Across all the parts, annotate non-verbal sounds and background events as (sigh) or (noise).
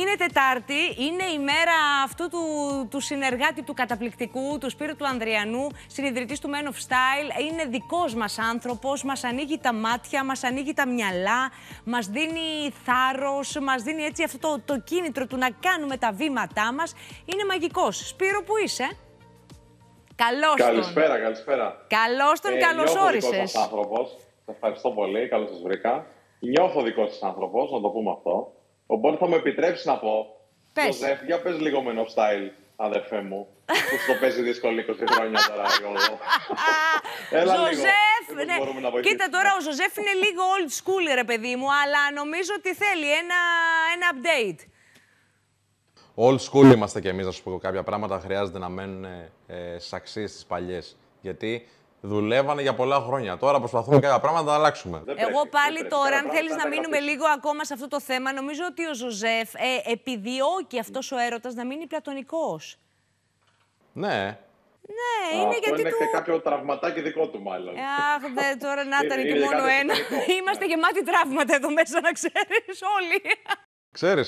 Είναι Τετάρτη, είναι η μέρα αυτού του, του συνεργάτη του καταπληκτικού, του Σπύρου του Ανδριανού, συνειδητής του Men of Style. Είναι δικός μας άνθρωπος, μας ανοίγει τα μάτια, μας ανοίγει τα μυαλά, μας δίνει θάρρος, μας δίνει έτσι αυτό το, κίνητρο του να κάνουμε τα βήματά μας. Είναι μαγικός. Σπύρο, που είσαι. Καλώς τον. Καλησπέρα, καλησπέρα. Καλώς τον, ε, καλώς όρισε. άνθρωπος. Σας ευχαριστώ πολύ, καλώς σας βρήκα. Νιώθω δικός σας άνθρωπος, να το πούμε αυτό. Οπότε θα με επιτρέψεις να πω. Πες. Ζωζεφ, για πες λίγο με style, αδερφέ μου. που στο παίζει δύσκολο 20 χρόνια τώρα. (laughs) Έλα Ζωζεφ, λίγο. ναι. Κοίτα τώρα, ο Ζωζεφ είναι λίγο old school, ρε παιδί μου, αλλά νομίζω ότι θέλει ένα, ένα update. Old school είμαστε κι εμείς, να σου πω κάποια πράγματα χρειάζεται να μένουν ε, σαξίες τις παλιές. Γιατί δουλεύανε για πολλά χρόνια. Τώρα προσπαθούμε κάποια πράγματα να αλλάξουμε. Εγώ πάλι τώρα, αν θέλεις να μείνουμε λίγο ακόμα σε αυτό το θέμα, νομίζω ότι ο Ζωζεφ ε, επιδιώκει αυτός ο έρωτας να μείνει πλατωνικός. Ναι. Ναι, είναι Αυτό γιατί. Είναι του... κάποιο τραυματάκι δικό του, μάλλον. Αχ, δε, τώρα να (laughs) ήταν και μόνο ένα. (laughs) Είμαστε γεμάτοι τραύματα εδώ μέσα, να ξέρεις όλοι. Ξέρεις,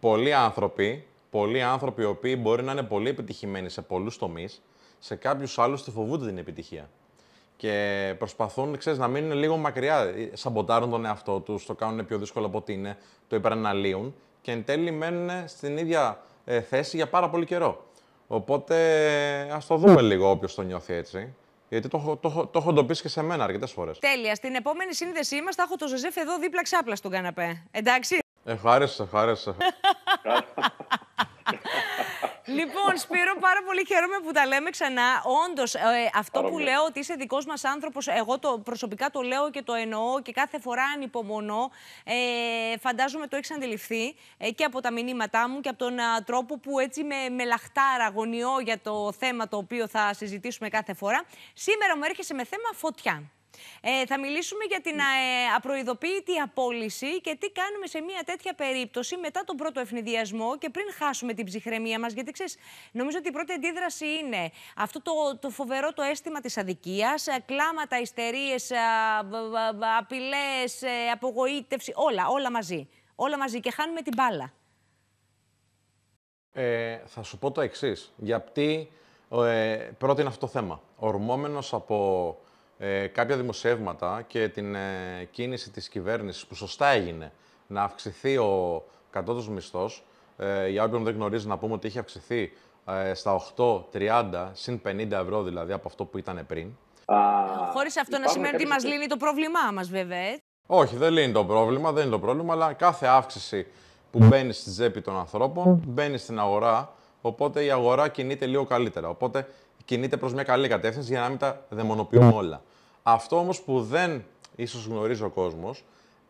πολλοί άνθρωποι, πολλοί άνθρωποι οι οποίοι μπορεί να είναι πολύ επιτυχημένοι σε πολλούς τομείς, σε κάποιους άλλους τη φοβούνται την επιτυχία και προσπαθούν ξέρεις, να μείνουν λίγο μακριά. Ε, σαμποτάρουν τον εαυτό τους, το κάνουν πιο δύσκολο από ό,τι είναι, το υπεραναλύουν και εν τέλει μένουν στην ίδια ε, θέση για πάρα πολύ καιρό. Οπότε ας το δούμε λίγο όποιος το νιώθει έτσι. Γιατί το, το, το, το έχω εντοπίσει και σε μένα αρκετές φορές. Τέλεια. Στην επόμενη σύνδεσή μας θα έχω το ζεζέφ εδώ δίπλα ξάπλα στον καναπέ. Εντάξει. Ευχαριστώ, ευχαριστώ. (laughs) Λοιπόν, Σπύρο, πάρα πολύ χαίρομαι που τα λέμε ξανά. Όντως, ε, αυτό που λέω ότι είσαι δικός μας άνθρωπος, εγώ το, προσωπικά το λέω και το εννοώ και κάθε φορά ανυπομονώ. Ε, φαντάζομαι το έχεις αντιληφθεί ε, και από τα μηνύματά μου και από τον ε, τρόπο που έτσι με, με λαχτάρα αγωνιώ για το θέμα το οποίο θα συζητήσουμε κάθε φορά. Σήμερα μου έρχεσαι με θέμα φωτιά. Ε, θα μιλήσουμε για την ε, απροειδοποίητη απόλυση και τι κάνουμε σε μια τέτοια περίπτωση μετά τον πρώτο ευνηδιασμό και πριν χάσουμε την ψυχραιμία μας. Γιατί ξέρεις, νομίζω ότι η πρώτη αντίδραση είναι αυτό το, το φοβερό το αίσθημα της αδικίας, ε, κλάματα, ιστερίες, ε, απειλές, ε, απογοήτευση, όλα, όλα μαζί. Όλα μαζί και χάνουμε την μπάλα. Ε, θα σου πω το εξής. Για ε, πρώτη είναι αυτό το θέμα. Ορμόμενος από ε, κάποια δημοσιεύματα και την ε, κίνηση της κυβέρνησης που σωστά έγινε να αυξηθεί ο κατώτος μισθός. Ε, για όποιον δεν γνωρίζει να πούμε ότι είχε αυξηθεί ε, στα 8,30 συν 50 ευρώ δηλαδή από αυτό που ήταν πριν. Χωρίς αυτό να σημαίνει ότι μας λύνει το πρόβλημά μας βέβαια. Όχι, δεν λύνει το πρόβλημα, δεν είναι το πρόβλημα, αλλά κάθε αύξηση που μπαίνει στη ζέπη των ανθρώπων μπαίνει στην αγορά, οπότε η αγορά κινείται λίγο καλύτερα. Οπότε κινείται προς μια καλή κατεύθυνση για να μην τα δαιμονοποιούμε ναι. όλα. Αυτό όμως που δεν ίσως γνωρίζει ο κόσμος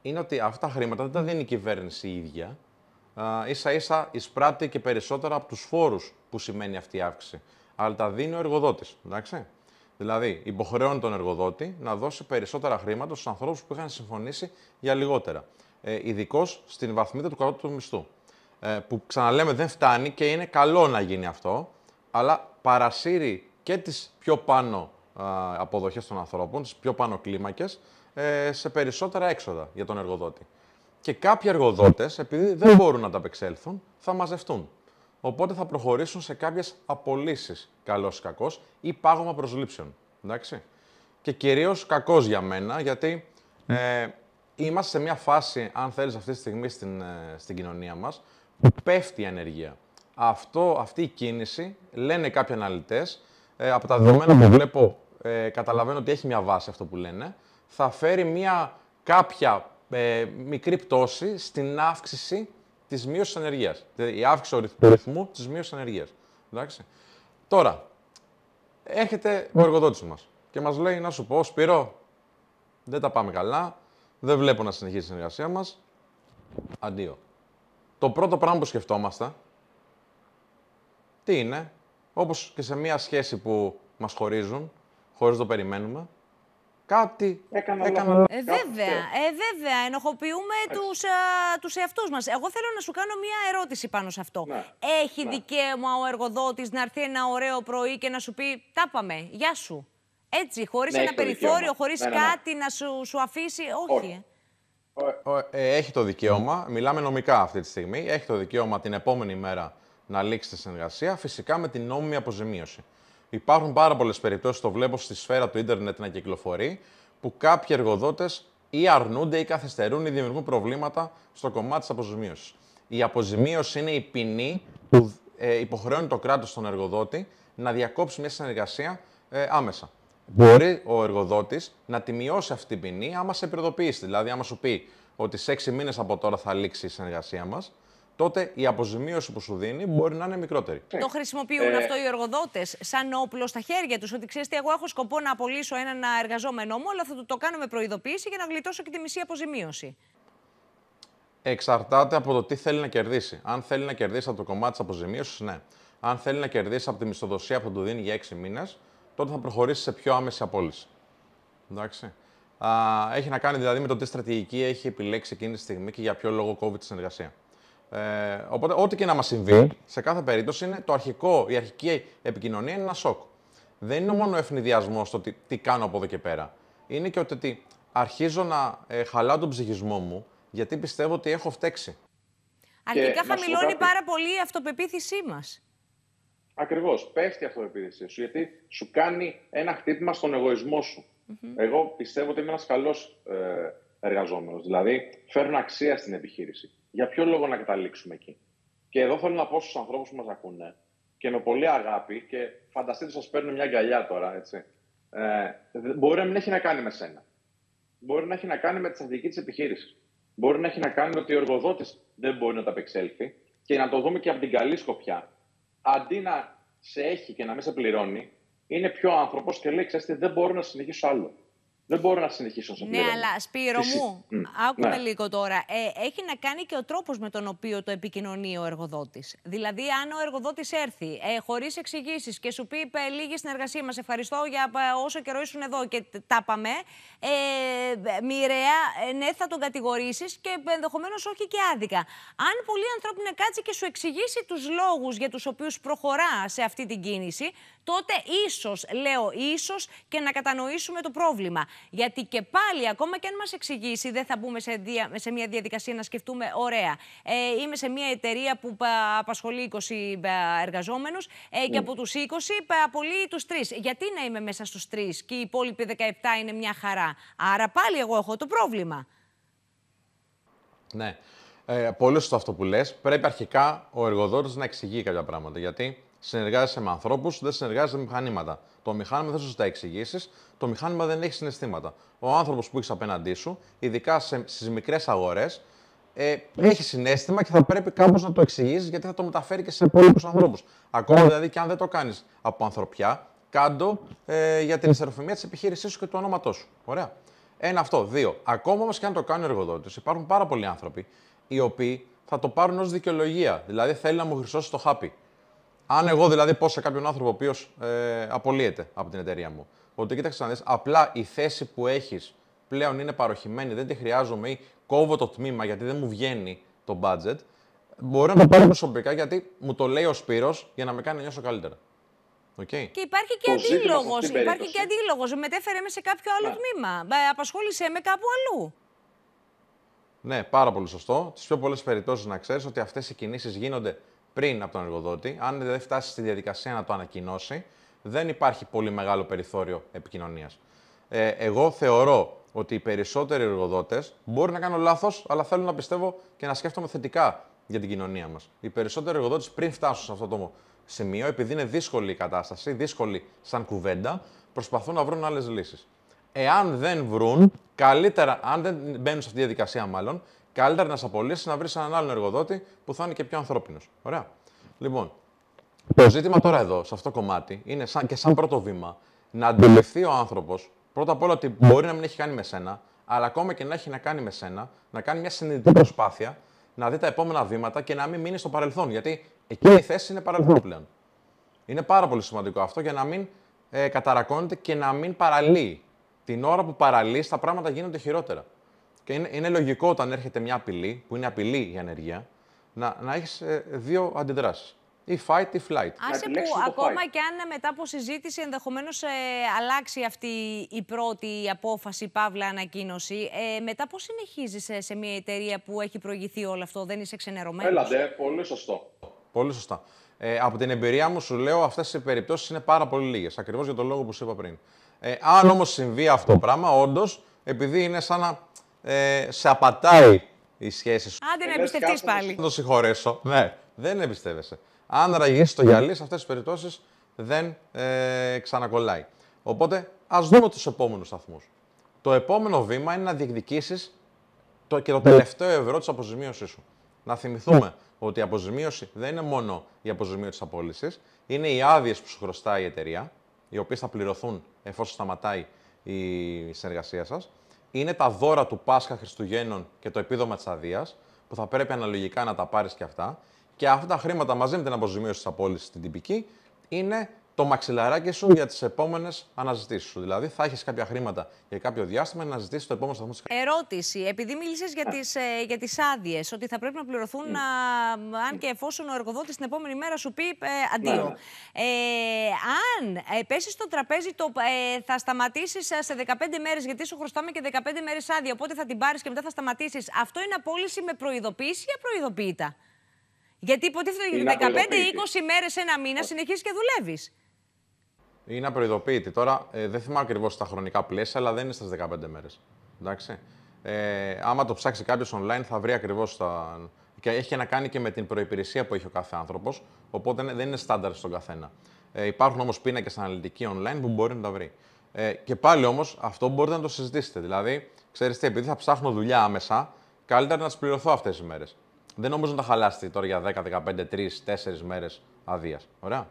είναι ότι αυτά τα χρήματα δεν τα δίνει η κυβέρνηση η ίδια. σα ίσα εισπράττει και περισσότερα από τους φόρους που σημαίνει αυτή η αύξηση. Αλλά τα δίνει ο εργοδότης. Δηλαδή, υποχρεώνει τον εργοδότη να δώσει περισσότερα χρήματα στους ανθρώπους που είχαν συμφωνήσει για λιγότερα. Ε, Ειδικώς στην βαθμίδα του κατώτατου μισθού. Ε, που ξαναλέμε δεν φτάνει και είναι καλό να γίνει αυτό, αλλά παρασύρει και τις πιο πάνω αποδοχές των ανθρώπων, στις πιο πάνω κλίμακες, ε, σε περισσότερα έξοδα για τον εργοδότη. Και κάποιοι εργοδότες, επειδή δεν μπορούν να τα απεξέλθουν θα μαζευτούν. Οπότε θα προχωρήσουν σε κάποιες απολύσεις, καλός ή κακός, ή πάγωμα προσλήψεων. Εντάξει. Και κυρίως κακός για μένα, γιατί ε, είμαστε σε μια φάση, αν θέλεις, αυτή τη στιγμή στην, ε, στην κοινωνία μας, που πέφτει η ανεργία. Αυτό, αυτή η κίνηση, λένε κάποιοι αναλυτές, ε, από τα δεδομένα που βλέπω ε, καταλαβαίνω ότι έχει μια βάση αυτό που λένε, θα φέρει μια κάποια ε, μικρή πτώση στην αύξηση της μείωσης της Δηλαδή ε, Η αύξηση του ρυθμού της μείωσης της ανεργία. Τώρα, έρχεται ο εργοδότης μας και μας λέει να σου πω, Σπύρο, δεν τα πάμε καλά. Δεν βλέπω να συνεχίσει η συνεργασία μας. Αντίο. Το πρώτο πράγμα που σκεφτόμαστε, τι είναι, όπως και σε μια σχέση που μας χωρίζουν, χωρίς να το περιμένουμε. Κάτι έκανα. Ε, βέβαια, ε, βέβαια. Ενοχοποιούμε του τους, τους εαυτούς μας. Εγώ θέλω να σου κάνω μία ερώτηση πάνω σε αυτό. Ναι. Έχει ναι. δικαίωμα ο εργοδότης να έρθει ένα ωραίο πρωί και να σου πει Τα πάμε, γεια σου. Έτσι, χωρίς ναι, ένα περιθώριο, χωρίς ναι, κάτι να σου, σου αφήσει. Όχι. Ε. έχει το δικαίωμα, μιλάμε νομικά αυτή τη στιγμή, έχει το δικαίωμα την επόμενη μέρα να λήξει τη συνεργασία, φυσικά με την νόμιμη αποζημίωση. Υπάρχουν πάρα πολλές περιπτώσεις, το βλέπω στη σφαίρα του ίντερνετ να κυκλοφορεί, που κάποιοι εργοδότες ή αρνούνται ή καθυστερούν ή δημιουργούν προβλήματα στο κομμάτι της αποζημίωσης. Η αποζημίωση είναι η ποινή που ε, υποχρεώνει το κράτος στον εργοδότη να διακόψει μια συνεργασία ε, άμεσα. Μπορεί ο εργοδότης να τη μειώσει αυτή την ποινή άμα σε προειδοποιήσει. Δηλαδή, άμα σου πει ότι σε έξι μήνες από τώρα θα λήξει η συνεργασία μας, τότε η αποζημίωση που σου δίνει μπορεί να είναι μικρότερη. Το ε, χρησιμοποιούν ε, αυτό οι εργοδότες σαν όπλο στα χέρια τους. Ότι ξέρεις τι, εγώ έχω σκοπό να απολύσω έναν εργαζόμενό μου, αλλά θα το κάνω με προειδοποίηση για να γλιτώσω και τη μισή αποζημίωση. Εξαρτάται από το τι θέλει να κερδίσει. Αν θέλει να κερδίσει από το κομμάτι της αποζημίωσης, ναι. Αν θέλει να κερδίσει από τη μισθοδοσία που του δίνει για έξι μήνες, τότε θα προχωρήσει σε πιο άμεση απόλυση. Εντάξει. έχει να κάνει δηλαδή με το τι στρατηγική έχει επιλέξει εκείνη τη στιγμή και για ποιο λόγο κόβει τη συνεργασία. Ε, οπότε, ό,τι και να μας συμβεί, ε. σε κάθε περίπτωση είναι το αρχικό, η αρχική επικοινωνία είναι ένα σοκ. Δεν είναι μόνο ο ευνηδιασμός το τι, κάνω από εδώ και πέρα. Είναι και ότι αρχίζω να ε, χαλάω τον ψυχισμό μου γιατί πιστεύω ότι έχω φταίξει. Αρχικά χαμηλώνει πάρα πολύ η αυτοπεποίθησή μας. Ακριβώς. Πέφτει η αυτοπεποίθησή σου γιατί σου κάνει ένα χτύπημα στον εγωισμό σου. Εγώ πιστεύω ότι είμαι ένας καλός ε, εργαζόμενος. Δηλαδή, φέρουν αξία στην επιχείρηση. Για ποιο λόγο να καταλήξουμε εκεί. Και εδώ θέλω να πω στους ανθρώπους που μας ακούνε και με πολύ αγάπη, και φανταστείτε, σας παίρνω μια αγκαλιά τώρα, έτσι. Ε, μπορεί να μην έχει να κάνει με σένα. Μπορεί να έχει να κάνει με τη στρατηγική της επιχείρησης. Μπορεί να έχει να κάνει με ότι ο εργοδότης δεν μπορεί να τα απεξέλθει και να το δούμε και από την καλή σκοπιά. Αντί να σε έχει και να μην σε πληρώνει, είναι πιο άνθρωπος και λέει: Ξέρετε, δεν μπορώ να συνεχίσω άλλο δεν μπορώ να συνεχίσω αυτό. Ναι, αλλά Σπύρο μου, άκουμε ναι. λίγο τώρα. Ε, έχει να κάνει και ο τρόπος με τον οποίο το επικοινωνεί ο εργοδότης. Δηλαδή, αν ο εργοδότης έρθει ε, χωρίς εξηγήσεις και σου πει λίγη συνεργασία, μας ευχαριστώ για ε, όσο καιρό ήσουν εδώ και τα πάμε. Ε, ε μοιραία, ε, ναι, θα τον κατηγορήσεις και ενδεχομένως όχι και άδικα. Αν πολλοί άνθρωποι να κάτσει και σου εξηγήσει τους λόγους για τους οποίους προχωρά σε αυτή την κίνηση, τότε ίσως, λέω ίσως, και να κατανοήσουμε το πρόβλημα. Γιατί και πάλι, ακόμα και αν μας εξηγήσει, δεν θα μπούμε σε, μια διαδικασία να σκεφτούμε, ωραία, ε, είμαι σε μια εταιρεία που απασχολεί 20 ε, εργαζόμενους ε, και ναι. από τους 20 ε, απολύει τους 3. Γιατί να είμαι μέσα στους 3 και οι υπόλοιποι 17 είναι μια χαρά. Άρα πάλι εγώ έχω το πρόβλημα. Ναι. Ε, πολύ σωστό αυτό που λες. Πρέπει αρχικά ο εργοδότης να εξηγεί κάποια πράγματα. Γιατί Συνεργάζεσαι με ανθρώπους, δεν συνεργάζεσαι με μηχανήματα. Το μηχάνημα δεν σου τα εξηγήσεις, το μηχάνημα δεν έχει συναισθήματα. Ο άνθρωπος που έχεις απέναντί σου, ειδικά στις μικρές αγορές, ε, έχει συνέστημα και θα πρέπει κάπως να το εξηγήσεις γιατί θα το μεταφέρει και σε υπόλοιπους ανθρώπους. Ακόμα ναι. δηλαδή και αν δεν το κάνεις από ανθρωπιά, κάντο ε, για την ιστεροφημία της επιχείρησής σου και του ονόματός σου. Ωραία. Ένα αυτό. Δύο. Ακόμα όμως και αν το κάνει ο εργοδότη, υπάρχουν πάρα πολλοί άνθρωποι οι οποίοι θα το πάρουν ως δικαιολογία. Δηλαδή θέλει να μου χρυσώσει το χάπι. Αν εγώ δηλαδή πω σε κάποιον άνθρωπο ο οποίος ε, απολύεται από την εταιρεία μου, ότι κοίταξε να δεις, απλά η θέση που έχεις πλέον είναι παροχημένη, δεν τη χρειάζομαι ή κόβω το τμήμα γιατί δεν μου βγαίνει το budget, μπορεί να το πάρω προσωπικά γιατί μου το λέει ο Σπύρος για να με κάνει να νιώσω καλύτερα. Okay. Και υπάρχει και αντίλογο. Υπάρχει και αντίλογος. Μετέφερε με σε κάποιο άλλο ναι. τμήμα. Ε, Απασχόλησε με κάπου αλλού. Ναι, πάρα πολύ σωστό. Τις πιο πολλές περιπτώσεις να ξέρεις ότι αυτές οι κινήσεις γίνονται πριν από τον εργοδότη, αν δεν φτάσει στη διαδικασία να το ανακοινώσει, δεν υπάρχει πολύ μεγάλο περιθώριο επικοινωνίας. Ε, εγώ θεωρώ ότι οι περισσότεροι εργοδότες μπορεί να κάνω λάθος, αλλά θέλω να πιστεύω και να σκέφτομαι θετικά για την κοινωνία μας. Οι περισσότεροι εργοδότες πριν φτάσουν σε αυτό το σημείο, επειδή είναι δύσκολη η κατάσταση, δύσκολη σαν κουβέντα, προσπαθούν να βρουν άλλες λύσεις. Εάν δεν βρουν, καλύτερα, αν δεν μπαίνουν σε αυτή τη διαδικασία μάλλον, Καλύτερα να σε απολύσει να βρεις έναν άλλον εργοδότη που θα είναι και πιο ανθρώπινος. Ωραία. Λοιπόν, το ζήτημα τώρα εδώ, σε αυτό το κομμάτι, είναι σαν, και σαν πρώτο βήμα να αντιληφθεί ο άνθρωπος πρώτα απ' όλα ότι μπορεί να μην έχει κάνει με σένα, αλλά ακόμα και να έχει να κάνει με σένα, να κάνει μια συνειδητή προσπάθεια να δει τα επόμενα βήματα και να μην μείνει στο παρελθόν. Γιατί εκεί η θέση είναι παρελθόν ναι. πλέον. Είναι πάρα πολύ σημαντικό αυτό για να μην ε, καταρακώνεται και να μην παραλύει. Την ώρα που παραλύει, τα πράγματα γίνονται χειρότερα. Και είναι, είναι λογικό όταν έρχεται μια απειλή, που είναι απειλή η ανεργία, να, να έχεις ε, δύο αντιδράσεις ή fight ή flight. Άσε που ακόμα και αν μετά από συζήτηση ενδεχομένως ε, αλλάξει αυτή η πρώτη απόφαση, παύλα ανακοίνωση, ε, μετά πώς συνεχίζεις σε μια εταιρεία που έχει προηγηθεί όλο αυτό, δεν είσαι ξενερωμένος. Έλατε, πολύ σωστό. Πολύ σωστά. Ε, από την εμπειρία μου σου λέω, αυτές οι περιπτώσεις είναι πάρα πολύ λίγες. Ακριβώς για τον λόγο που σου είπα πριν. Ε, αν όμως συμβεί αυτό το πράγμα, όντως, επειδή είναι σαν να ε, σε απατάει η σχέση σου. Άντε να εμπιστευτεί πάλι. Να το συγχωρέσω. Ναι, δεν εμπιστεύεσαι. Αν ραγίσει το γυαλί, σε αυτές τις περιπτώσεις δεν ε, ξανακολλάει. Οπότε ας δούμε τους επόμενους σταθμούς. Το επόμενο βήμα είναι να διεκδικήσεις το, και το ναι. τελευταίο ευρώ της αποζημίωσής σου. Να θυμηθούμε ναι. ότι η αποζημίωση δεν είναι μόνο η αποζημίωση της απόλυσης, είναι οι άδειες που σου χρωστάει η εταιρεία, οι οποίες θα πληρωθούν εφόσον σταματάει η συνεργασία σας είναι τα δώρα του Πάσχα Χριστουγέννων και το επίδομα της αδεία, που θα πρέπει αναλογικά να τα πάρεις και αυτά. Και αυτά τα χρήματα μαζί με την αποζημίωση της απόλυσης στην τυπική είναι το μαξιλαράκι σου για τις επόμενες αναζητήσεις σου. Δηλαδή, θα έχεις κάποια χρήματα για κάποιο διάστημα να αναζητήσει το επόμενο σταθμό της Ερώτηση. Επειδή μίλησες για τις για τις ε, άδειες, ότι θα πρέπει να πληρωθούν αν και εφόσον ο εργοδότης την επόμενη μέρα σου πει ε, αντίο. Ναι. Ε, αν ε, πέσεις στο τραπέζι, το, ε, θα σταματήσεις ε, σε 15 μέρες, γιατί σου χρωστάμε και 15 μέρες άδεια. Οπότε θα την πάρεις και μετά θα σταματήσεις. Αυτό είναι απόλυση με προειδοποίηση ή απροειδοποίητα. Γιατί υποτίθεται ότι 15-20 μέρε ένα μήνα συνεχίζεις και δουλεύεις είναι απροειδοποίητη. Τώρα ε, δεν θυμάμαι ακριβώς τα χρονικά πλαίσια, αλλά δεν είναι στις 15 μέρες. Εντάξει. Ε, άμα το ψάξει κάποιος online, θα βρει ακριβώς τα. Και έχει να κάνει και με την προπηρεσία που έχει ο κάθε άνθρωπος. Οπότε ναι, δεν είναι στάνταρ στον καθένα. Ε, υπάρχουν όμως πίνακες αναλυτικοί online που μπορεί να τα βρει. Ε, και πάλι όμως αυτό μπορείτε να το συζητήσετε. Δηλαδή, ξέρετε, επειδή θα ψάχνω δουλειά άμεσα, καλύτερα να τις πληρωθώ αυτές τις μέρες. Δεν όμω να τα χαλάσετε τώρα για 10, 15, 3, 4 μέρες αδείας. Ωραία.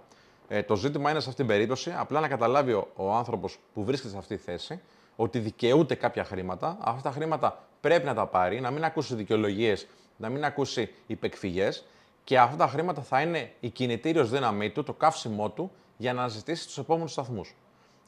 Ε, το ζήτημα είναι σε αυτήν την περίπτωση απλά να καταλάβει ο, ο άνθρωπος που βρίσκεται σε αυτή τη θέση ότι δικαιούται κάποια χρήματα. Αυτά τα χρήματα πρέπει να τα πάρει, να μην ακούσει δικαιολογίες, να μην ακούσει υπεκφυγές. Και αυτά τα χρήματα θα είναι η κινητήριος δύναμή του, το καύσιμό του για να αναζητήσει τους επόμενους σταθμούς.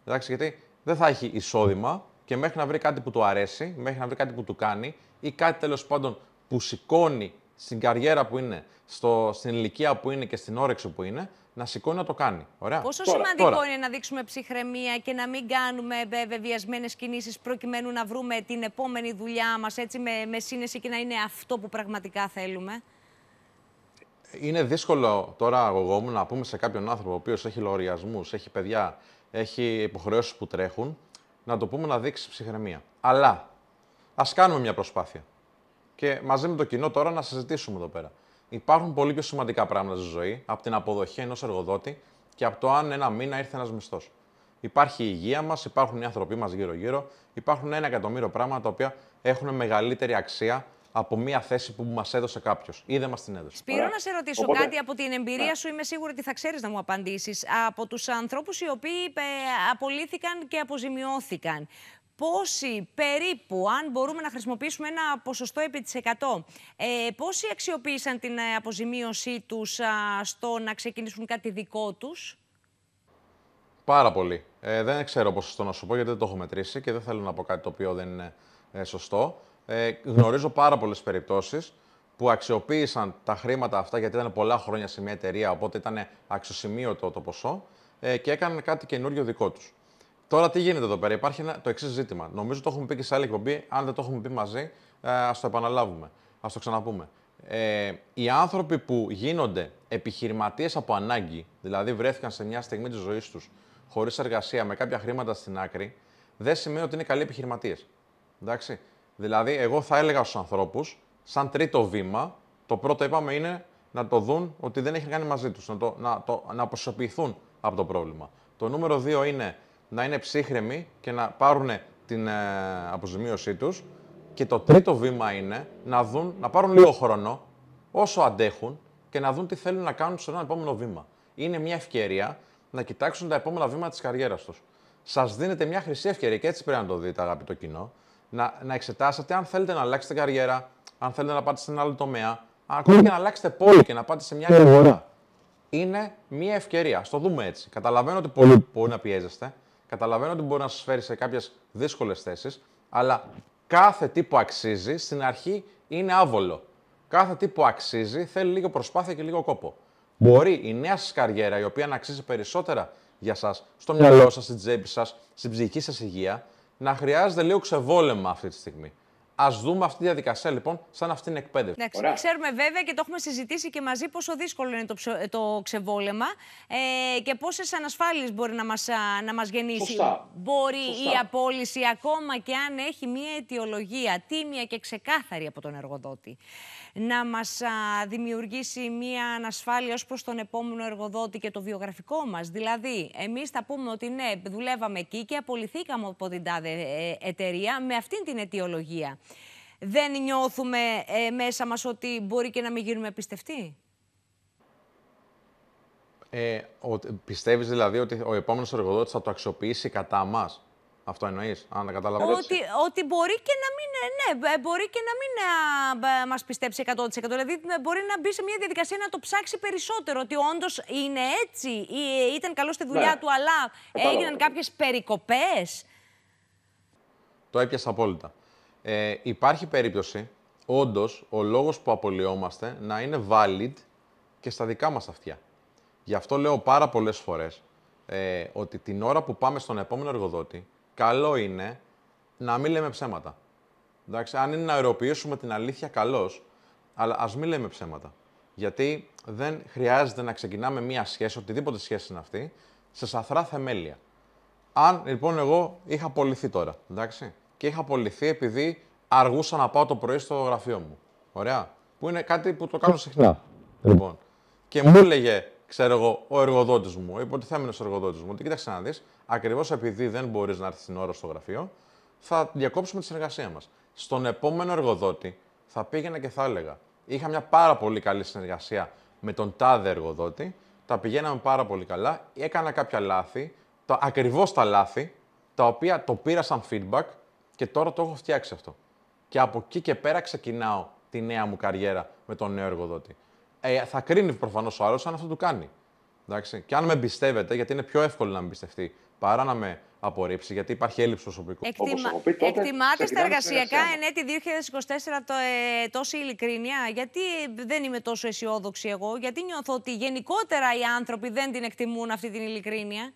Εντάξει, γιατί δεν θα έχει εισόδημα και μέχρι να βρει κάτι που του αρέσει, μέχρι να βρει κάτι που του κάνει ή κάτι τέλος πάντων που σηκώνει στην καριέρα που είναι, στο, στην ηλικία που είναι και στην όρεξη που είναι, να σηκώνει να το κάνει. Ωραία. Πόσο τώρα, σημαντικό τώρα. είναι να δείξουμε ψυχραιμία και να μην κάνουμε βεβαιασμένε κινήσεις προκειμένου να βρούμε την επόμενη δουλειά μας με, με σύνεση και να είναι αυτό που πραγματικά θέλουμε. Είναι δύσκολο τώρα, εγώ μου, να πούμε σε κάποιον άνθρωπο ο οποίος έχει λογαριασμούς, έχει παιδιά, έχει υποχρεώσεις που τρέχουν, να το πούμε να δείξει ψυχραιμία. Αλλά ας κάνουμε μια προσπάθεια. Και μαζί με το κοινό τώρα να συζητήσουμε εδώ πέρα. Υπάρχουν πολύ πιο σημαντικά πράγματα στη ζωή από την αποδοχή ενός εργοδότη και από το αν ένα μήνα ήρθε ένας μισθός. Υπάρχει η υγεία μας, υπάρχουν οι άνθρωποι μας γύρω-γύρω, υπάρχουν ένα εκατομμύριο πράγματα τα οποία έχουν μεγαλύτερη αξία από μία θέση που μας έδωσε κάποιος ή δεν μας την έδωσε. Σπύρο, να σε ρωτήσω κάτι από την εμπειρία ναι. σου. Είμαι σίγουρη ότι θα ξέρεις να μου απαντήσεις. Από τους ανθρώπους οι οποίοι ε, απολύθηκαν και αποζημιώθηκαν πόσοι περίπου, αν μπορούμε να χρησιμοποιήσουμε ένα ποσοστό επί της 100, ε, πόσοι αξιοποίησαν την ε, αποζημίωσή τους α, στο να ξεκινήσουν κάτι δικό τους. Πάρα πολύ. Ε, δεν ξέρω ποσοστό να σου πω γιατί δεν το έχω μετρήσει και δεν θέλω να πω κάτι το οποίο δεν είναι ε, σωστό. Ε, γνωρίζω πάρα πολλές περιπτώσεις που αξιοποίησαν τα χρήματα αυτά γιατί ήταν πολλά χρόνια σε μια εταιρεία, οπότε ήταν αξιοσημείωτο το ποσό ε, και έκαναν κάτι καινούριο δικό τους. Τώρα τι γίνεται εδώ πέρα. Υπάρχει ένα, το εξής ζήτημα. Νομίζω το έχουμε πει και σε άλλη εκπομπή. Αν δεν το έχουμε πει μαζί, ε, ας το επαναλάβουμε. Ας το ξαναπούμε. Ε, οι άνθρωποι που γίνονται επιχειρηματίες από ανάγκη, δηλαδή βρέθηκαν σε μια στιγμή της ζωής τους χωρίς εργασία με κάποια χρήματα στην άκρη, δεν σημαίνει ότι είναι καλοί επιχειρηματίες. Εντάξει. Δηλαδή, εγώ θα έλεγα στους ανθρώπους, σαν τρίτο βήμα, το πρώτο είπαμε είναι να το δουν ότι δεν έχει κάνει μαζί τους, να, το, να, να αποσιοποιηθούν από το πρόβλημα. Το νούμερο δύο είναι να είναι ψύχρεμοι και να πάρουν την ε, αποζημίωσή τους. Και το τρίτο βήμα είναι να, δουν, να πάρουν λίγο χρόνο, όσο αντέχουν, και να δουν τι θέλουν να κάνουν σε ένα επόμενο βήμα. Είναι μια ευκαιρία να κοιτάξουν τα επόμενα βήματα της καριέρας τους. Σας δίνεται μια χρυσή ευκαιρία και έτσι πρέπει να το δείτε αγαπητό κοινό, να, να εξετάσετε αν θέλετε να αλλάξετε καριέρα, αν θέλετε να πάτε σε ένα άλλο τομέα, αν ακόμα και να αλλάξετε πόλη και να πάτε σε μια άλλη αγορά. Είναι μια ευκαιρία. Στο δούμε έτσι. Καταλαβαίνω ότι πολλοί μπορεί να πιέζεστε. Καταλαβαίνω ότι μπορεί να σας φέρει σε κάποιες δύσκολες θέσεις, αλλά κάθε τι που αξίζει στην αρχή είναι άβολο. Κάθε τι που αξίζει θέλει λίγο προσπάθεια και λίγο κόπο. Μπορεί η νέα σας καριέρα, η οποία να αξίζει περισσότερα για εσά, στο ναι. μυαλό σας, στην τσέπη σας, στην ψυχική σας υγεία, να χρειάζεται λίγο ξεβόλεμα αυτή τη στιγμή. Ας δούμε αυτή τη διαδικασία λοιπόν σαν αυτήν την εκπαίδευση. ξέρουμε βέβαια και το έχουμε συζητήσει και μαζί πόσο δύσκολο είναι το, το ξεβόλεμα ε, και πόσες ανασφάλειες μπορεί να μας να μας γεννήσει. Μπορεί η απόλυση, ακόμα και αν έχει μια αιτιολογία τίμια και ξεκάθαρη από τον εργοδότη να μας α, δημιουργήσει μία ανασφάλεια ως προς τον επόμενο εργοδότη και το βιογραφικό μας. Δηλαδή, εμείς θα πούμε ότι ναι, δουλεύαμε εκεί και απολυθήκαμε από την τάδε ε, εταιρεία με αυτήν την αιτιολογία. Δεν νιώθουμε ε, μέσα μας ότι μπορεί και να μην γίνουμε πιστευτοί. Ε, ο, πιστεύεις δηλαδή ότι ο επόμενος εργοδότης θα το αξιοποιήσει κατά μας. Αυτό εννοείς, αν τα Ότι, ότι μπορεί και να μην ναι, ναι ε, ε, μπορεί και να μην μας πιστέψει 100%. Δηλαδή, μπορεί να μπει σε μια διαδικασία να το ψάξει περισσότερο. Ότι όντως είναι έτσι, ή ε, ήταν καλό στη δουλειά ναι. του, αλλά έγιναν κάποιες περικοπές. Το έπιασα απόλυτα. Ε, υπάρχει περίπτωση, όντως, ο λόγος που απολυόμαστε να είναι valid και στα δικά μας αυτιά. Γι' αυτό λέω πάρα πολλές φορές ε, ότι την ώρα που πάμε στον επόμενο εργοδότη, καλό είναι να μην λέμε ψέματα. Εντάξει, αν είναι να αεροποιήσουμε την αλήθεια, καλώς. Αλλά ας μην λέμε ψέματα. Γιατί δεν χρειάζεται να ξεκινάμε μία σχέση, οτιδήποτε σχέση είναι αυτή, σε σαθρά θεμέλια. Αν λοιπόν εγώ είχα απολυθεί τώρα, εντάξει, και είχα απολυθεί επειδή αργούσα να πάω το πρωί στο γραφείο μου. Ωραία. Που είναι κάτι που το κάνω συχνά. Λοιπόν. Και μου έλεγε, ξέρω εγώ, ο εργοδότης μου, ο υποτιθέμενος εργοδότης μου, ότι κοίταξε να δεις, ακριβώς επειδή δεν μπορείς να έρθεις την ώρα στο γραφείο, θα διακόψουμε τη συνεργασία μας στον επόμενο εργοδότη θα πήγαινα και θα έλεγα. Είχα μια πάρα πολύ καλή συνεργασία με τον τάδε εργοδότη, τα πηγαίναμε πάρα πολύ καλά, έκανα κάποια λάθη, τα, ακριβώς τα λάθη, τα οποία το πήρα σαν feedback και τώρα το έχω φτιάξει αυτό. Και από εκεί και πέρα ξεκινάω τη νέα μου καριέρα με τον νέο εργοδότη. Ε, θα κρίνει προφανώς ο άλλος αν αυτό του κάνει. Εντάξει. Και αν με εμπιστεύεται, γιατί είναι πιο εύκολο να με εμπιστευτεί παρά να με απορρίψει, γιατί υπάρχει έλλειψη προσωπικού. Εκτιμα... Εκτιμάται στα εργασιακά εν έτη 2024 το, ε, τόση ειλικρίνεια, γιατί ε, δεν είμαι τόσο αισιόδοξη εγώ, γιατί νιώθω ότι γενικότερα οι άνθρωποι δεν την εκτιμούν αυτή την ειλικρίνεια.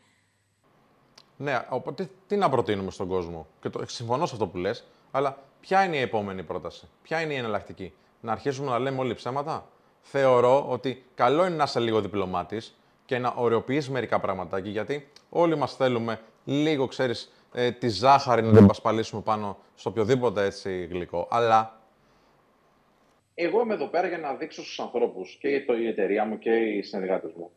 Ναι, οπότε τι να προτείνουμε στον κόσμο. Και το, συμφωνώ σε αυτό που λες, αλλά ποια είναι η επόμενη πρόταση, ποια είναι η εναλλακτική. Να αρχίσουμε να λέμε όλοι ψέματα. Θεωρώ ότι καλό είναι να είσαι λίγο διπλωμάτης, και να ωρεοποιείς μερικά πραγματάκια, γιατί όλοι μας θέλουμε λίγο, ξέρεις, ε, τη ζάχαρη να την πασπαλίσουμε πάνω στο οποιοδήποτε έτσι γλυκό, αλλά... Εγώ είμαι εδώ πέρα για να δείξω στους ανθρώπους και η εταιρεία μου και οι συνεργάτες μου.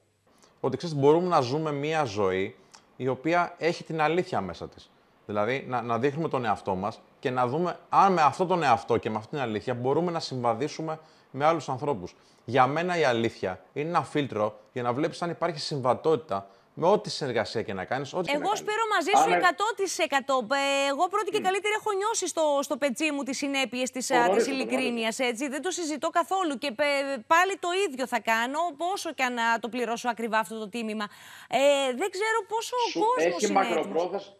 Ότι ξέρεις, μπορούμε να ζούμε μία ζωή η οποία έχει την αλήθεια μέσα της. Δηλαδή, να, να δείχνουμε τον εαυτό μας και να δούμε αν με αυτόν τον εαυτό και με αυτή την αλήθεια μπορούμε να συμβαδίσουμε με άλλους ανθρώπους. Για μένα η αλήθεια είναι ένα φίλτρο για να βλέπεις αν υπάρχει συμβατότητα με ό,τι συνεργασία και να κάνεις. Εγώ σπέρω μαζί σου Άρα... 100%. Ε, εγώ πρώτη και mm. καλύτερη έχω νιώσει στο, στο πετσί μου τις συνέπειες της ειλικρίνεια. Δεν το συζητώ καθόλου και ε, πάλι το ίδιο θα κάνω, πόσο και να το πληρώσω ακριβά αυτό το τίμημα. Ε, δεν ξέρω πόσο ο κόσμος. Έχει μακροπρόθεσμα.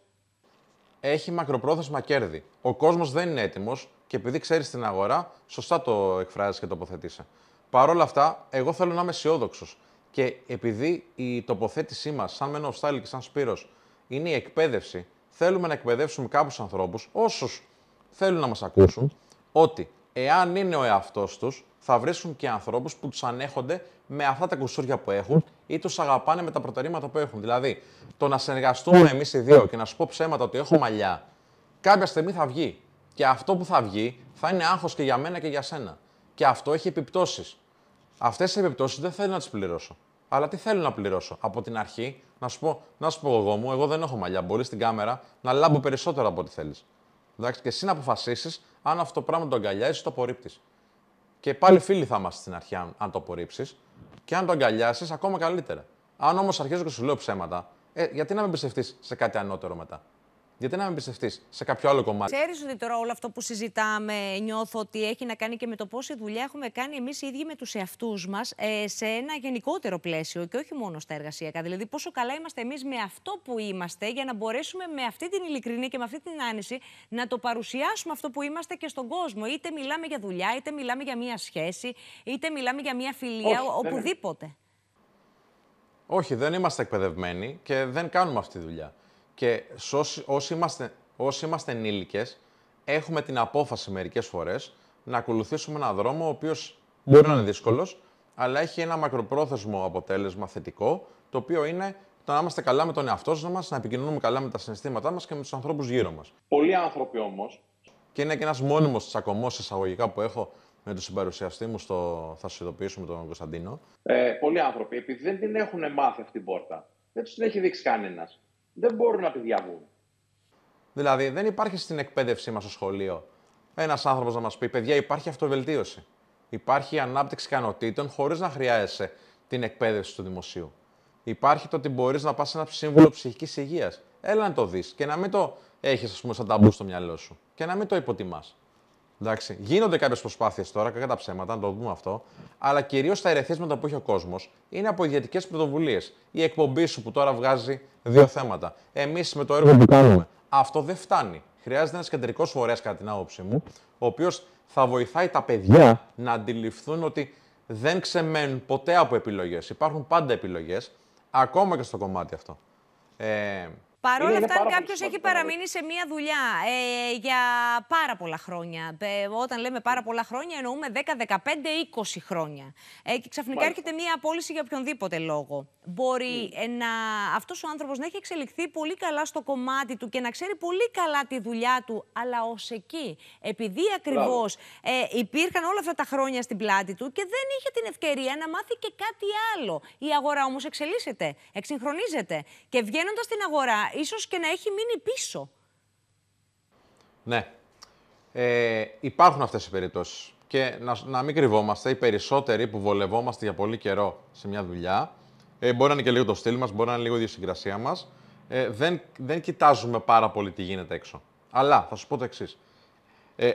Έχει μακροπρόθεσμα κέρδη. Ο κόσμος δεν είναι έτοιμος και επειδή ξέρεις την αγορά, σωστά το εκφράζεις και τοποθετείσαι. Παρ' όλα αυτά, εγώ θέλω να είμαι αισιόδοξος. Και επειδή η τοποθέτησή μας, σαν Μένο Στάλι και σαν Σπύρος, είναι η εκπαίδευση, θέλουμε να εκπαιδεύσουμε κάποιους ανθρώπους, όσους θέλουν να μας ακούσουν, ότι εάν είναι ο εαυτός τους, θα βρίσκουν και ανθρώπους που τους ανέχονται με αυτά τα κουσούρια που έχουν ή τους αγαπάνε με τα προτερήματα που έχουν. Δηλαδή, το να συνεργαστούμε εμείς οι δύο και να σου πω ψέματα ότι έχω μαλλιά, κάποια στιγμή θα βγει. Και αυτό που θα βγει θα είναι άγχος και για μένα και για σένα. Και αυτό έχει επιπτώσεις. Αυτές οι επιπτώσεις δεν θέλω να τις πληρώσω. Αλλά τι θέλω να πληρώσω. Από την αρχή να σου πω, να σου πω εγώ μου, εγώ δεν έχω μαλλιά. Μπορεί στην κάμερα να λάμπω περισσότερο από ό,τι θέλεις. Εντάξει, και εσύ να αποφασίσεις αν αυτό το πράγμα το αγκαλιάζει ή το απορρίπτεις. Και πάλι φίλοι θα είμαστε στην αρχή, αν, αν το απορρίψεις. Και αν το αγκαλιάσεις, ακόμα καλύτερα. Αν όμως αρχίζω και σου λέω ψέματα, ε, γιατί να με εμπιστευτεί σε κάτι ανώτερο μετά γιατί να με εμπιστευτεί σε κάποιο άλλο κομμάτι. Ξέρεις ότι τώρα όλο αυτό που συζητάμε νιώθω ότι έχει να κάνει και με το πόση δουλειά έχουμε κάνει εμείς οι ίδιοι με τους εαυτούς μας ε, σε ένα γενικότερο πλαίσιο και όχι μόνο στα εργασιακά. Δηλαδή, πόσο καλά είμαστε εμείς με αυτό που είμαστε για να μπορέσουμε με αυτή την ειλικρίνη και με αυτή την άνεση να το παρουσιάσουμε αυτό που είμαστε και στον κόσμο. Είτε μιλάμε για δουλειά, είτε μιλάμε για μία σχέση, είτε μιλάμε για μία φιλία, οπουδήποτε. Όχι, δεν είμαστε εκπαιδευμένοι και δεν κάνουμε αυτή τη δουλειά. Και όσοι, είμαστε, όσοι είμαστε ενήλικες, έχουμε την απόφαση μερικές φορές να ακολουθήσουμε έναν δρόμο ο οποίος μπορεί να είναι δύσκολος, αλλά έχει ένα μακροπρόθεσμο αποτέλεσμα θετικό, το οποίο είναι το να είμαστε καλά με τον εαυτό μας, να επικοινωνούμε καλά με τα συναισθήματά μας και με τους ανθρώπους γύρω μας. Πολλοί άνθρωποι όμως. Και είναι και ένας μόνιμος τσακωμό εισαγωγικά που έχω με τον συμπαρουσιαστή μου στο Θα σου ειδοποιήσουμε τον Κωνσταντίνο. Ε, πολλοί άνθρωποι, επειδή δεν την έχουν μάθει αυτή την πόρτα, δεν τους την έχει δείξει κανένας δεν μπορούν να τη διαβούν. Δηλαδή, δεν υπάρχει στην εκπαίδευσή μας στο σχολείο ένας άνθρωπος να μας πει: Παιδιά, υπάρχει αυτοβελτίωση. Υπάρχει ανάπτυξη ικανοτήτων χωρίς να χρειάζεσαι την εκπαίδευση του δημοσίου. Υπάρχει το ότι μπορείς να πας σε ένα σύμβουλο ψυχικής υγείας. Έλα να το δεις και να μην το έχεις, ας πούμε, σαν ταμπού στο μυαλό σου και να μην το υποτιμάς. Εντάξει. Γίνονται κάποιες προσπάθειες τώρα, κακά τα ψέματα, να το δούμε αυτό. Αλλά κυρίως τα ερεθίσματα που έχει ο κόσμος είναι από ιδιωτικέ πρωτοβουλίες. Η εκπομπή σου που τώρα βγάζει δύο θέματα. Εμείς με το έργο που κάνουμε. Αυτό δεν φτάνει. Χρειάζεται ένας κεντρικός φορέας, κατά την άποψή μου, ο οποίος θα βοηθάει τα παιδιά ναι. να αντιληφθούν ότι δεν ξεμένουν ποτέ από επιλογές. Υπάρχουν πάντα επιλογές, ακόμα και στο κομμάτι αυτό. Ε, Παρ' όλα αυτά, αν κάποιο έχει παραμείνει σε μία δουλειά ε, για πάρα πολλά χρόνια, ε, όταν λέμε πάρα πολλά χρόνια, εννοούμε 10, 15, 20 χρόνια. Ε, και ξαφνικά έρχεται μία απόλυση για οποιονδήποτε λόγο. Μπορεί ε, να αυτός ο άνθρωπος να έχει εξελιχθεί πολύ καλά στο κομμάτι του και να ξέρει πολύ καλά τη δουλειά του, αλλά ως εκεί. Επειδή ακριβώς ε, υπήρχαν όλα αυτά τα χρόνια στην πλάτη του και δεν είχε την ευκαιρία να μάθει και κάτι άλλο. Η αγορά όμως εξελίσσεται, εξυγχρονίζεται. Και βγαίνοντας στην αγορά, ίσως και να έχει μείνει πίσω. Ναι. Ε, υπάρχουν αυτές οι περιπτώσεις. Και να, να μην κρυβόμαστε, οι περισσότεροι που βολευόμαστε για πολύ καιρό σε μια δουλειά, ε, μπορεί να είναι και λίγο το στυλ μας, μπορεί να είναι λίγο η συγκρασία μας, ε, δεν, δεν κοιτάζουμε πάρα πολύ τι γίνεται έξω. Αλλά θα σου πω το εξής. Ε,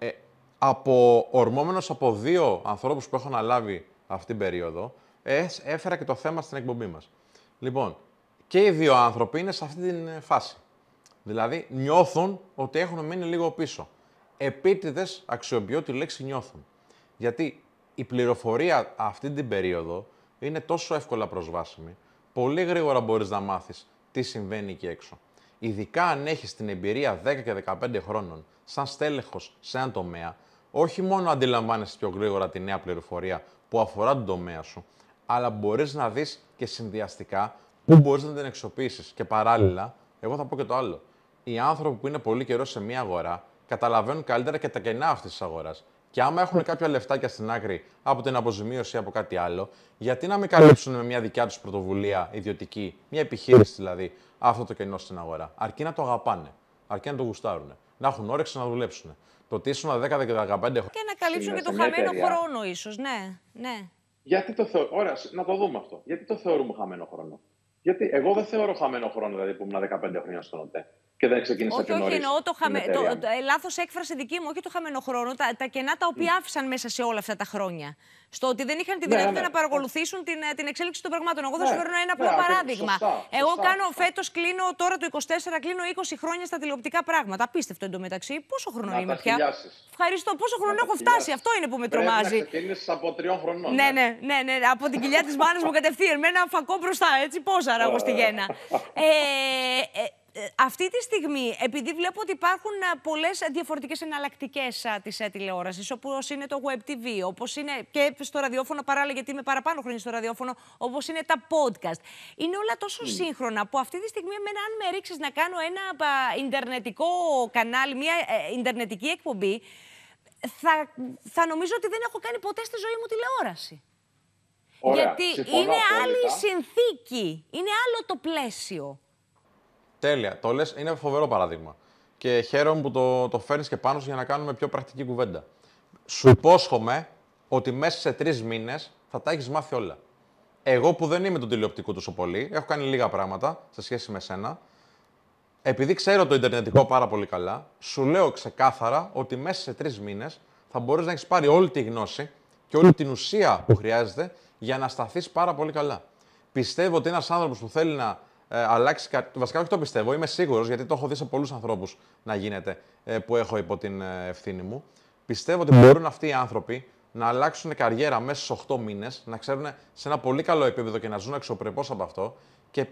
ε, από, ορμόμενος από δύο ανθρώπους που έχω αναλάβει Αυτήν την περίοδο, ε, έφερα και το θέμα στην εκπομπή μας. Λοιπόν, και οι δύο άνθρωποι είναι σε αυτή την ε, φάση. Δηλαδή νιώθουν ότι έχουν μείνει λίγο πίσω. Επίτηδες αξιοποιώ τη λέξη νιώθουν. Γιατί η πληροφορία αυτή την περίοδο είναι τόσο εύκολα προσβάσιμη, πολύ γρήγορα μπορείς να μάθεις τι συμβαίνει εκεί έξω. Ειδικά αν έχεις την εμπειρία 10 και 15 χρόνων, σαν στέλεχος σε έναν τομέα, όχι μόνο αντιλαμβάνεσαι πιο γρήγορα τη νέα πληροφορία που αφορά τον τομέα σου, αλλά μπορείς να δεις και συνδυαστικά που μπορείς να την εξοπλίσεις. Και παράλληλα, εγώ θα πω και το άλλο. Οι άνθρωποι που είναι πολύ καιρός σε μία αγορά καταλαβαίνουν καλύτερα και τα κενά αυτής της αγοράς. Και άμα έχουν κάποια λεφτάκια στην άκρη από την αποζημίωση ή από κάτι άλλο, γιατί να μην καλύψουν με μια δικιά τους πρωτοβουλία ιδιωτική, μια επιχείρηση δηλαδή, αυτό το κενό στην αγορά. Αρκεί να το αγαπάνε, αρκεί να το γουστάρουν, να έχουν όρεξη να δουλέψουν. Το ότι ήσουν 10-15 χρόνια. Και να καλύψουν και το χαμένο χρόνο, ίσως, ναι. ναι. Γιατί το θεω... Ωραία, να το δούμε αυτό. Γιατί το θεωρούμε χαμένο χρόνο. Γιατί εγώ δεν θεωρώ χαμένο χρόνο δηλαδή, που ήμουν 15 χρόνια στον ΟΤΕ και δεν ξεκίνησα όχι, Όχι, εννοώ το, χαμε... το, το, ε, λάθος έκφραση δική μου, όχι το χαμένο χρόνο, τα, τα κενά τα οποία άφησαν μέσα σε όλα αυτά τα χρόνια. Στο ότι δεν είχαν τη ναι, δυνατότητα ναι, ναι. να παρακολουθήσουν την, ε, την εξέλιξη των πραγμάτων. Εγώ θα ναι, σου φέρω ένα ναι, απλό παράδειγμα. Σωστά, σωστά, Εγώ κάνω φέτος, κλείνω τώρα το 24, κλείνω 20 χρόνια στα τηλεοπτικά πράγματα. Απίστευτο εντωμεταξύ. Πόσο χρόνο να, είμαι πια. Ευχαριστώ. Πόσο χρόνο έχω φτάσει. Αυτό είναι που με τρομάζει. Ξεκίνησε από τριών χρονών. Ναι, ε. ναι, ναι, ναι. Από την κοιλιά της μάνας μου (laughs) κατευθείαν. Με ένα φακό μπροστά, έτσι. πόσα εγώ στη γέννα. (laughs) ε, ε, αυτή τη στιγμή, επειδή βλέπω ότι υπάρχουν ε, πολλές διαφορετικές εναλλακτικές ε, της τηλεόρασης, όπως είναι το Web TV, όπως είναι και στο ραδιόφωνο παράλληλα, γιατί είμαι παραπάνω χρόνια στο ραδιόφωνο, όπως είναι τα podcast. Είναι όλα τόσο σύγχρονα που αυτή τη στιγμή, εμένα, αν με ρίξεις να κάνω ένα ιντερνετικό κανάλι, μια ιντερνετική εκπομπή, θα, θα νομίζω ότι δεν έχω κάνει ποτέ στη ζωή μου τηλεόραση. Ωραία. Γιατί είναι απόλυτα. άλλη συνθήκη, είναι άλλο το πλαίσιο. Τέλεια. Το λες, είναι φοβερό παράδειγμα. Και χαίρομαι που το, το φέρνεις και πάνω σου για να κάνουμε πιο πρακτική κουβέντα. Σου υπόσχομαι ότι μέσα σε τρεις μήνες θα τα έχεις μάθει όλα. Εγώ που δεν είμαι του τηλεοπτικού τόσο πολύ, έχω κάνει λίγα πράγματα σε σχέση με σένα. Επειδή ξέρω το Ιντερνετικό πάρα πολύ καλά, σου λέω ξεκάθαρα ότι μέσα σε τρεις μήνες θα μπορείς να έχεις πάρει όλη τη γνώση και όλη την ουσία που χρειάζεται για να σταθείς πάρα πολύ καλά. Πιστεύω ότι ένας άνθρωπος που θέλει να ε, αλλάξει κάτι. Βασικά, όχι το πιστεύω, είμαι σίγουρος γιατί το έχω δει σε πολλούς ανθρώπους να γίνεται ε, που έχω υπό την ε, ευθύνη μου. Πιστεύω ότι μπορούν αυτοί οι άνθρωποι να αλλάξουν καριέρα μέσα σε 8 μήνες, να ξέρουν σε ένα πολύ καλό επίπεδο και να ζουν αξιοπρεπώ από αυτό. Και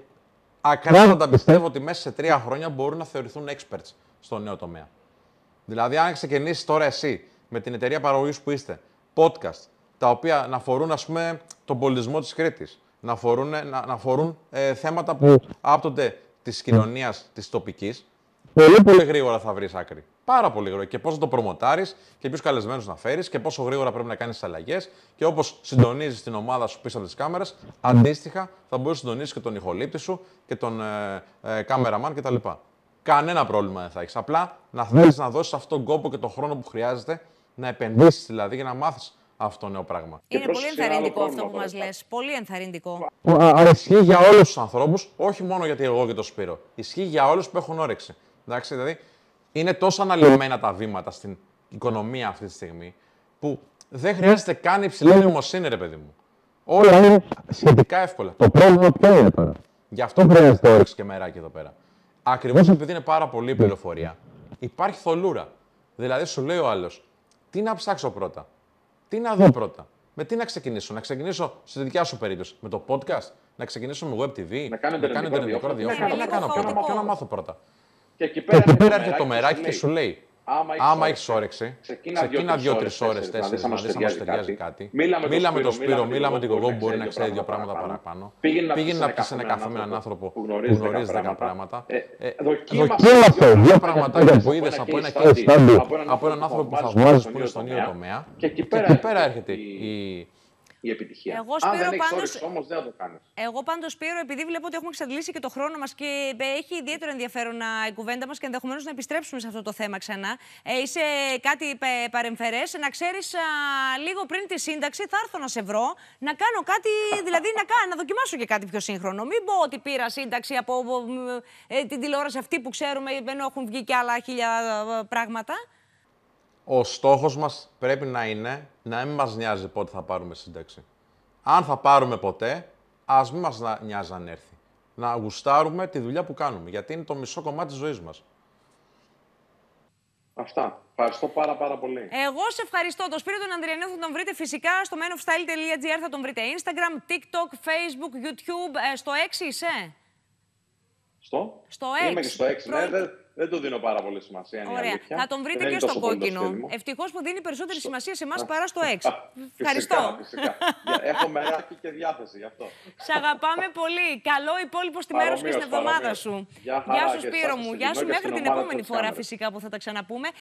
ακράδαντα πιστεύω ότι μέσα σε 3 χρόνια μπορούν να θεωρηθούν experts στο νέο τομέα. Δηλαδή, αν ξεκινήσεις τώρα εσύ με την εταιρεία παραγωγής που είστε, podcast, τα οποία να αφορούν ας πούμε, τον πολιτισμό της Κρήτης, να αφορούν, να, να ε, θέματα που ναι. άπτονται της ναι. κοινωνίας της τοπικής. Πολύ, πολύ γρήγορα θα βρεις άκρη. Πάρα πολύ γρήγορα. Και πώς να το προμοτάρεις και ποιους καλεσμένους να φέρεις και πόσο γρήγορα πρέπει να κάνεις τις αλλαγές. Και όπως συντονίζεις την ομάδα σου πίσω από τις κάμερες, αντίστοιχα θα μπορείς να συντονίσει και τον ηχολήπτη σου και τον ε, ε, κάμεραμαν κτλ. Κανένα πρόβλημα δεν θα έχεις. Απλά να ναι. θέλεις να δώσεις αυτόν τον κόπο και τον χρόνο που χρειάζεται, να επενδύσεις δηλαδή για να μάθεις αυτό νέο πράγμα. Είναι πολύ ενθαρρυντικό αυτό που μα λες. Πολύ ενθαρρυντικό. Αλλά ισχύει για όλους τους ανθρώπους, όχι μόνο γιατί εγώ και το Σπύρο. Ισχύει για όλους που έχουν όρεξη. Εντάξει, δηλαδή είναι τόσο αναλυμένα τα βήματα στην οικονομία αυτή τη στιγμή που δεν χρειάζεται ε, καν υψηλή νοημοσύνη, ρε παιδί μου. Όλα είναι σχετικά εύκολα. Το πρόβλημα ποιο είναι τώρα. Γι' αυτό χρειάζεται όρεξη και μεράκι εδώ πέρα. Ακριβώς επειδή είναι πάρα πολύ πληροφορία, υπάρχει θολούρα. Δηλαδή σου λέει ο άλλος, τι να ψάξω πρώτα. Τι να δω πρώτα. Με τι να ξεκινήσω, να ξεκινήσω στη δικιά σου περίπτωση, με το podcast, να ξεκινήσω με web TV, να κάνω ιντερνετικό ραδιόφωνο, τι να κάνω πρώτα, ποιο να μάθω πρώτα. Και εκεί πέρα έρχεται το μεράκι και σου λέει, Άμα έχεις όρεξη, ξεκίνα δύο-τρει ώρε, τέσσερι να δει αν σου ταιριάζει κάτι. Μίλα με τον Σπύρο, μίλα με την Κογό που μπορεί να ξέρει δύο πράγματα παραπάνω. Πήγαινε να πεις σε ένα καφέ με έναν άνθρωπο που γνωρίζει δέκα πράγματα. Ε, ε, ε, δοκίμασε δύο πραγματάκια που είδε από ένα από έναν άνθρωπο που θαυμάζει που είναι στον ίδιο τομέα. Και εκεί πέρα έρχεται η εγώ, Αν δεν έχεις πάντως... όμως, δεν θα το κάνεις. Εγώ πάντως, Σπύρο, επειδή βλέπω ότι έχουμε εξαντλήσει και το χρόνο μας και έχει ιδιαίτερο ενδιαφέρον να, η κουβέντα μας και ενδεχομένως να επιστρέψουμε σε αυτό το θέμα ξανά. Ε, είσαι κάτι παρεμφερές. Να ξέρεις λίγο πριν τη σύνταξη, θα έρθω να σε βρω, να κάνω κάτι, δηλαδή να, κάνω, να δοκιμάσω και κάτι πιο σύγχρονο. Μην πω ότι πήρα σύνταξη από ε, την τηλεόραση αυτή που ξέρουμε, ενώ έχουν βγει και άλλα χίλια ε, πράγματα ο στόχος μας πρέπει να είναι να μην μας νοιάζει πότε θα πάρουμε σύνταξη. Αν θα πάρουμε ποτέ, ας μην μας νοιάζει αν έρθει. Να γουστάρουμε τη δουλειά που κάνουμε, γιατί είναι το μισό κομμάτι της ζωής μας. Αυτά. Ευχαριστώ πάρα πάρα πολύ. Εγώ σε ευχαριστώ. Το Σπύριο τον Ανδριανίου θα τον βρείτε φυσικά στο menofstyle.gr θα τον βρείτε Instagram, TikTok, Facebook, YouTube. Ε, στο 6 είσαι. Στο? Στο 6 δεν το δίνω πάρα πολύ σημασία. Είναι Ωραία. Θα τον βρείτε και στο κόκκινο. Ευτυχώς που δίνει περισσότερη σημασία σε εμάς παρά στο έξω. Ευχαριστώ. Έχω μεράκι και διάθεση γι' αυτό. Σ' αγαπάμε πολύ. Καλό υπόλοιπο στη μέρα σου και στην εβδομάδα σου. Γεια σου, Σπύρο μου. Γεια σου μέχρι την επόμενη φορά φυσικά που θα τα ξαναπούμε.